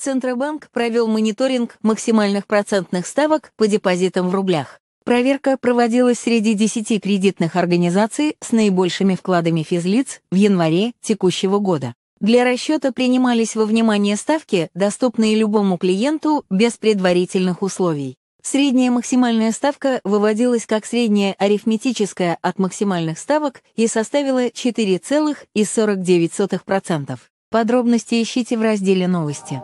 Центробанк провел мониторинг максимальных процентных ставок по депозитам в рублях. Проверка проводилась среди 10 кредитных организаций с наибольшими вкладами физлиц в январе текущего года. Для расчета принимались во внимание ставки, доступные любому клиенту без предварительных условий. Средняя максимальная ставка выводилась как средняя арифметическая от максимальных ставок и составила 4,49%. Подробности ищите в разделе «Новости».